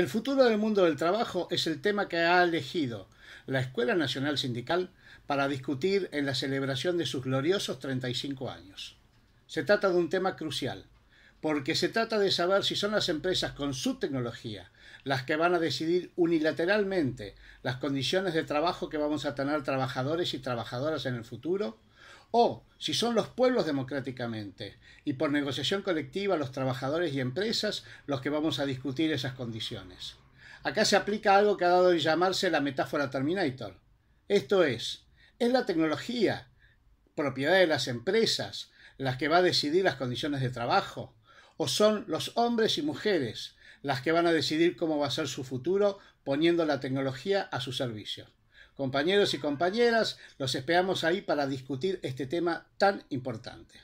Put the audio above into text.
El futuro del mundo del trabajo es el tema que ha elegido la Escuela Nacional Sindical para discutir en la celebración de sus gloriosos 35 años. Se trata de un tema crucial, porque se trata de saber si son las empresas con su tecnología las que van a decidir unilateralmente las condiciones de trabajo que vamos a tener trabajadores y trabajadoras en el futuro, o si son los pueblos democráticamente y por negociación colectiva los trabajadores y empresas los que vamos a discutir esas condiciones. Acá se aplica algo que ha dado de llamarse la metáfora Terminator. Esto es, es la tecnología, propiedad de las empresas, las que va a decidir las condiciones de trabajo, o son los hombres y mujeres las que van a decidir cómo va a ser su futuro poniendo la tecnología a su servicio. Compañeros y compañeras, los esperamos ahí para discutir este tema tan importante.